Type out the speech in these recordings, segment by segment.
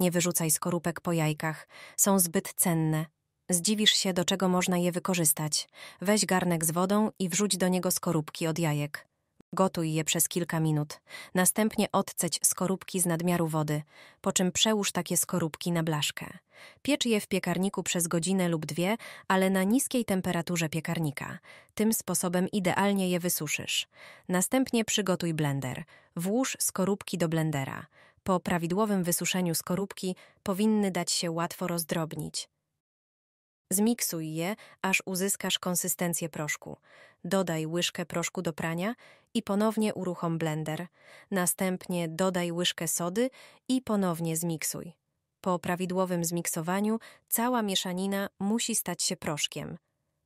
Nie wyrzucaj skorupek po jajkach, są zbyt cenne. Zdziwisz się, do czego można je wykorzystać. Weź garnek z wodą i wrzuć do niego skorupki od jajek. Gotuj je przez kilka minut. Następnie odceć skorupki z nadmiaru wody, po czym przełóż takie skorupki na blaszkę. Piecz je w piekarniku przez godzinę lub dwie, ale na niskiej temperaturze piekarnika. Tym sposobem idealnie je wysuszysz. Następnie przygotuj blender. Włóż skorupki do blendera po prawidłowym wysuszeniu skorupki powinny dać się łatwo rozdrobnić. Zmiksuj je, aż uzyskasz konsystencję proszku. Dodaj łyżkę proszku do prania i ponownie uruchom blender. Następnie dodaj łyżkę sody i ponownie zmiksuj. Po prawidłowym zmiksowaniu cała mieszanina musi stać się proszkiem.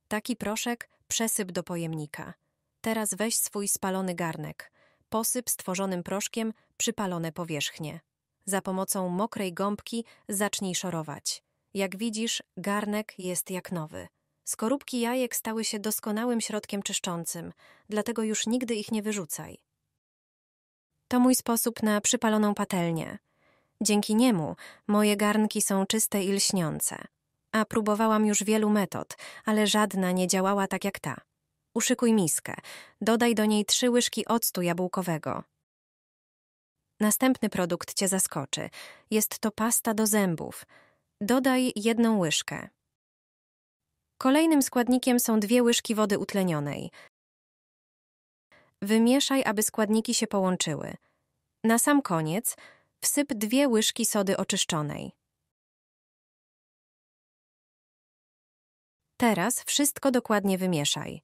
Taki proszek przesyp do pojemnika. Teraz weź swój spalony garnek – posyp stworzonym proszkiem przypalone powierzchnie. Za pomocą mokrej gąbki zacznij szorować. Jak widzisz, garnek jest jak nowy. Skorupki jajek stały się doskonałym środkiem czyszczącym, dlatego już nigdy ich nie wyrzucaj. To mój sposób na przypaloną patelnię. Dzięki niemu moje garnki są czyste i lśniące. A próbowałam już wielu metod, ale żadna nie działała tak jak ta. Uszykuj miskę. Dodaj do niej trzy łyżki octu jabłkowego. Następny produkt Cię zaskoczy. Jest to pasta do zębów. Dodaj jedną łyżkę. Kolejnym składnikiem są dwie łyżki wody utlenionej. Wymieszaj, aby składniki się połączyły. Na sam koniec wsyp dwie łyżki sody oczyszczonej. Teraz wszystko dokładnie wymieszaj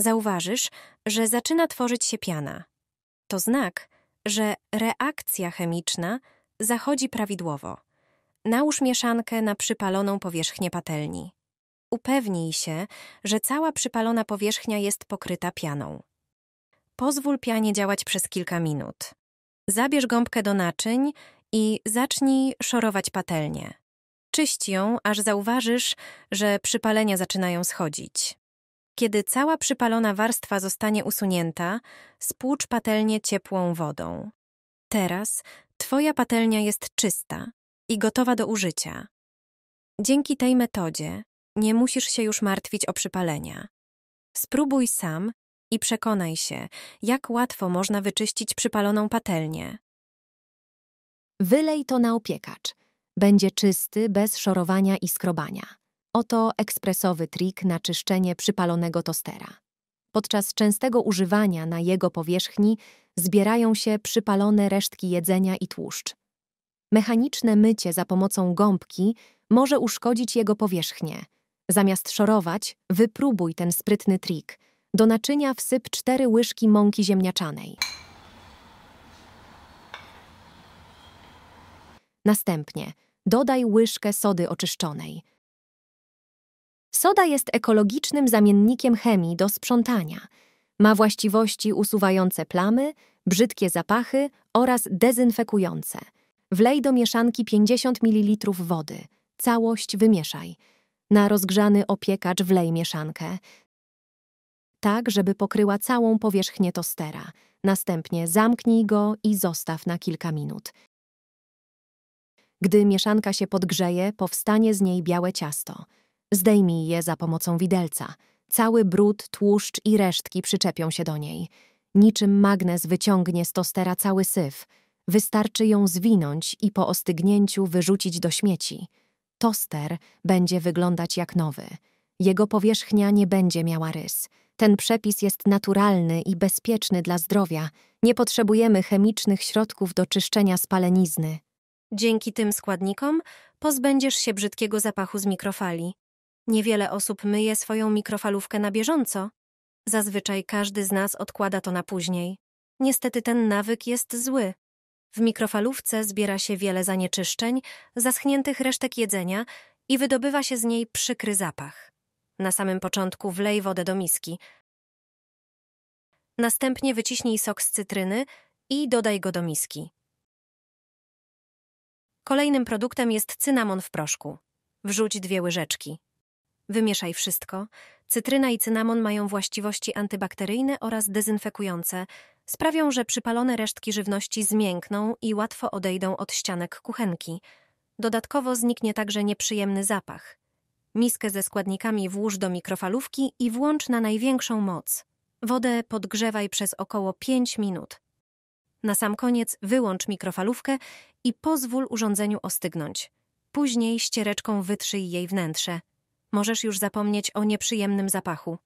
zauważysz, że zaczyna tworzyć się piana. To znak, że reakcja chemiczna zachodzi prawidłowo. Nałóż mieszankę na przypaloną powierzchnię patelni. Upewnij się, że cała przypalona powierzchnia jest pokryta pianą. Pozwól pianie działać przez kilka minut. Zabierz gąbkę do naczyń i zacznij szorować patelnię. Czyść ją, aż zauważysz, że przypalenia zaczynają schodzić. Kiedy cała przypalona warstwa zostanie usunięta, spłucz patelnię ciepłą wodą. Teraz Twoja patelnia jest czysta i gotowa do użycia. Dzięki tej metodzie nie musisz się już martwić o przypalenia. Spróbuj sam i przekonaj się, jak łatwo można wyczyścić przypaloną patelnię. Wylej to na opiekacz. Będzie czysty, bez szorowania i skrobania. Oto ekspresowy trik na czyszczenie przypalonego tostera. Podczas częstego używania na jego powierzchni zbierają się przypalone resztki jedzenia i tłuszcz. Mechaniczne mycie za pomocą gąbki może uszkodzić jego powierzchnię. Zamiast szorować, wypróbuj ten sprytny trik. Do naczynia wsyp cztery łyżki mąki ziemniaczanej. Następnie dodaj łyżkę sody oczyszczonej. Soda jest ekologicznym zamiennikiem chemii do sprzątania. Ma właściwości usuwające plamy, brzydkie zapachy oraz dezynfekujące. Wlej do mieszanki 50 ml wody. Całość wymieszaj. Na rozgrzany opiekacz wlej mieszankę, tak żeby pokryła całą powierzchnię tostera. Następnie zamknij go i zostaw na kilka minut. Gdy mieszanka się podgrzeje, powstanie z niej białe ciasto. Zdejmij je za pomocą widelca. Cały brud, tłuszcz i resztki przyczepią się do niej. Niczym magnes wyciągnie z tostera cały syf. Wystarczy ją zwinąć i po ostygnięciu wyrzucić do śmieci. Toster będzie wyglądać jak nowy. Jego powierzchnia nie będzie miała rys. Ten przepis jest naturalny i bezpieczny dla zdrowia. Nie potrzebujemy chemicznych środków do czyszczenia spalenizny. Dzięki tym składnikom pozbędziesz się brzydkiego zapachu z mikrofali. Niewiele osób myje swoją mikrofalówkę na bieżąco. Zazwyczaj każdy z nas odkłada to na później. Niestety ten nawyk jest zły. W mikrofalówce zbiera się wiele zanieczyszczeń, zaschniętych resztek jedzenia i wydobywa się z niej przykry zapach. Na samym początku wlej wodę do miski. Następnie wyciśnij sok z cytryny i dodaj go do miski. Kolejnym produktem jest cynamon w proszku. Wrzuć dwie łyżeczki. Wymieszaj wszystko. Cytryna i cynamon mają właściwości antybakteryjne oraz dezynfekujące. Sprawią, że przypalone resztki żywności zmiękną i łatwo odejdą od ścianek kuchenki. Dodatkowo zniknie także nieprzyjemny zapach. Miskę ze składnikami włóż do mikrofalówki i włącz na największą moc. Wodę podgrzewaj przez około 5 minut. Na sam koniec wyłącz mikrofalówkę i pozwól urządzeniu ostygnąć. Później ściereczką wytrzyj jej wnętrze. Możesz już zapomnieć o nieprzyjemnym zapachu.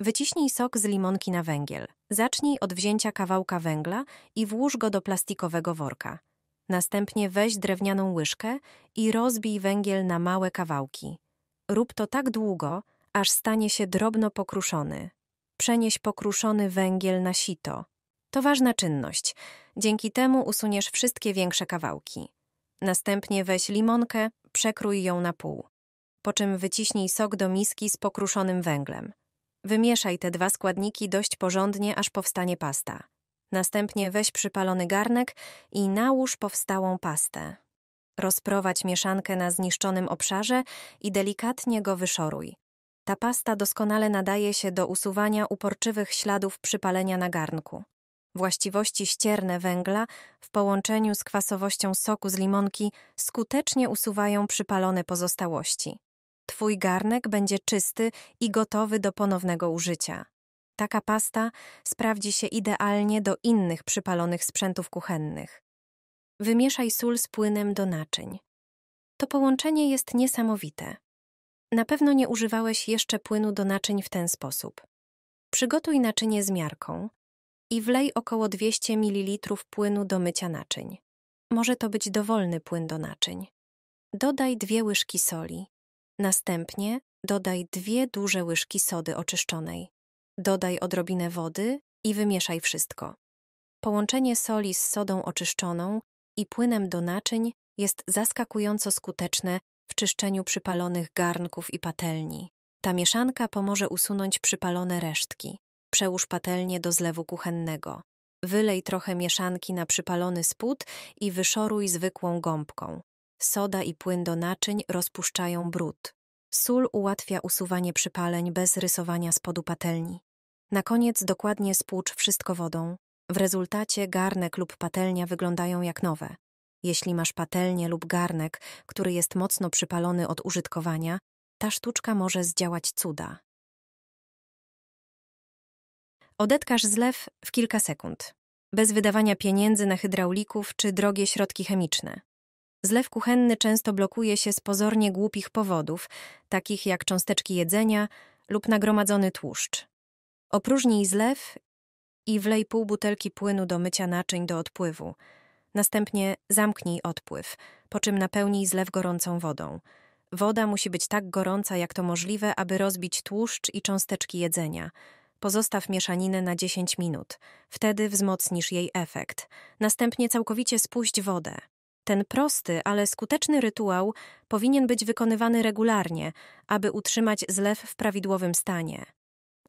Wyciśnij sok z limonki na węgiel. Zacznij od wzięcia kawałka węgla i włóż go do plastikowego worka. Następnie weź drewnianą łyżkę i rozbij węgiel na małe kawałki. Rób to tak długo, aż stanie się drobno pokruszony. Przenieś pokruszony węgiel na sito. To ważna czynność. Dzięki temu usuniesz wszystkie większe kawałki. Następnie weź limonkę, przekrój ją na pół po czym wyciśnij sok do miski z pokruszonym węglem. Wymieszaj te dwa składniki dość porządnie, aż powstanie pasta. Następnie weź przypalony garnek i nałóż powstałą pastę. Rozprowadź mieszankę na zniszczonym obszarze i delikatnie go wyszoruj. Ta pasta doskonale nadaje się do usuwania uporczywych śladów przypalenia na garnku. Właściwości ścierne węgla w połączeniu z kwasowością soku z limonki skutecznie usuwają przypalone pozostałości. Twój garnek będzie czysty i gotowy do ponownego użycia. Taka pasta sprawdzi się idealnie do innych przypalonych sprzętów kuchennych. Wymieszaj sól z płynem do naczyń. To połączenie jest niesamowite. Na pewno nie używałeś jeszcze płynu do naczyń w ten sposób. Przygotuj naczynie z miarką i wlej około 200 ml płynu do mycia naczyń. Może to być dowolny płyn do naczyń. Dodaj dwie łyżki soli Następnie dodaj dwie duże łyżki sody oczyszczonej. Dodaj odrobinę wody i wymieszaj wszystko. Połączenie soli z sodą oczyszczoną i płynem do naczyń jest zaskakująco skuteczne w czyszczeniu przypalonych garnków i patelni. Ta mieszanka pomoże usunąć przypalone resztki. Przełóż patelnię do zlewu kuchennego. Wylej trochę mieszanki na przypalony spód i wyszoruj zwykłą gąbką. Soda i płyn do naczyń rozpuszczają brud. Sól ułatwia usuwanie przypaleń bez rysowania spodu patelni. Na koniec dokładnie spłucz wszystko wodą. W rezultacie garnek lub patelnia wyglądają jak nowe. Jeśli masz patelnię lub garnek, który jest mocno przypalony od użytkowania, ta sztuczka może zdziałać cuda. Odetkasz zlew w kilka sekund, bez wydawania pieniędzy na hydraulików czy drogie środki chemiczne. Zlew kuchenny często blokuje się z pozornie głupich powodów, takich jak cząsteczki jedzenia lub nagromadzony tłuszcz. Opróżnij zlew i wlej pół butelki płynu do mycia naczyń do odpływu. Następnie zamknij odpływ, po czym napełnij zlew gorącą wodą. Woda musi być tak gorąca, jak to możliwe, aby rozbić tłuszcz i cząsteczki jedzenia. Pozostaw mieszaninę na 10 minut. Wtedy wzmocnisz jej efekt. Następnie całkowicie spuść wodę. Ten prosty, ale skuteczny rytuał powinien być wykonywany regularnie, aby utrzymać zlew w prawidłowym stanie.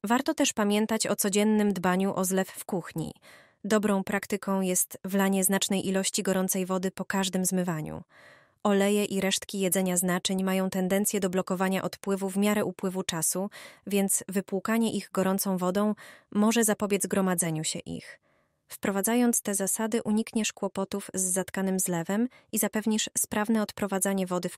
Warto też pamiętać o codziennym dbaniu o zlew w kuchni. Dobrą praktyką jest wlanie znacznej ilości gorącej wody po każdym zmywaniu. Oleje i resztki jedzenia z naczyń mają tendencję do blokowania odpływu w miarę upływu czasu, więc wypłukanie ich gorącą wodą może zapobiec gromadzeniu się ich. Wprowadzając te zasady unikniesz kłopotów z zatkanym zlewem i zapewnisz sprawne odprowadzanie wody w